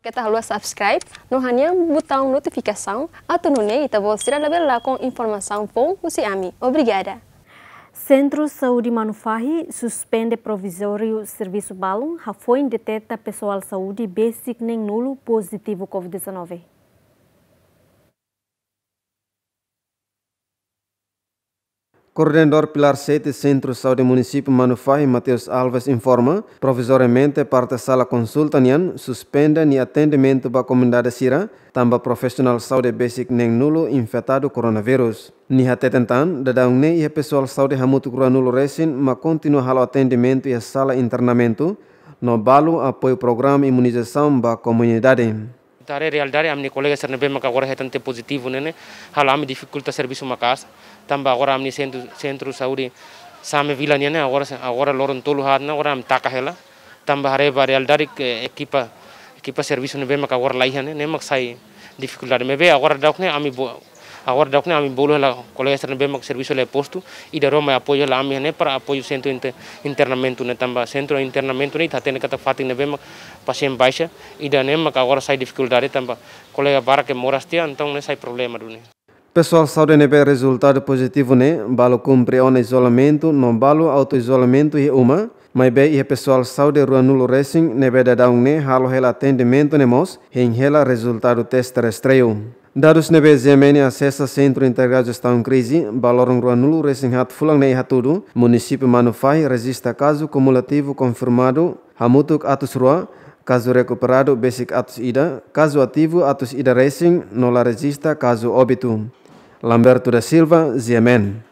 Ketahlua tá subscribe no hanha botão notificação. Atununei você receber lá com informação bom você ami. Obrigada. Centro Saúde Manufahi suspende provisório serviço balão. Já foi deteta pessoal saúde basic nem nulo positivo COVID-19. Coordenador Pilar 7, Centro Saúde Município Manufai, Matheus Alves informa, provisoriamente parte sala consulta nian, suspenda ni atendimento ba comunidade sira, tamba profissional saúde basic neng nulo infectado coronavírus. Ni hatetentan, dadang ne ia pessoal saúde hamutu nulo resin, ma continua halo atendimento e sala internamento, no balo apoio programa imunização ba comunidade. stare in realidade amni colega serne bem maka agora hetante positivo nene hala ami dificulta servisu makas tamba agora amni centro centro sauri same vila nene agora agora loron tolu hatna, agora am takahela tamba hare ba realidade equipa equipa serviço ne bem maka agora laihane ne mak sai dificuldade mebe agora dakne ami agora daqui a mi bolo la colega externa bema servicio le posto y de Roma lá a mim né para apoio centro internamento né também centro internamento né ne tatene que fatin fazendo bem pasien baixa e da né mas agora sai dificuldade também colega para que morastia então ne sai problema do ne Pessoal, saúde NB resultado positivo né? Balo cumpre o isolamento, não balo auto-isolamento e uma. Mas bem, e pessoal saúde rua nulo racing, nebe da down né? Halo rela atendimento né mos, em rela resultado teste restreio. Darus nebe Zemenia acessa Centro Integrado Estado em Crise, Balorong ruanulu Resenhat Fulang Nei Hatudo, Município Manufai, resista caso cumulativo confirmado, Hamutuk Atus Rua, caso recuperado Basic Atus Ida, caso ativo Atus Ida Racing, Nola resista caso obitum Lamberto da Silva, Ziemen.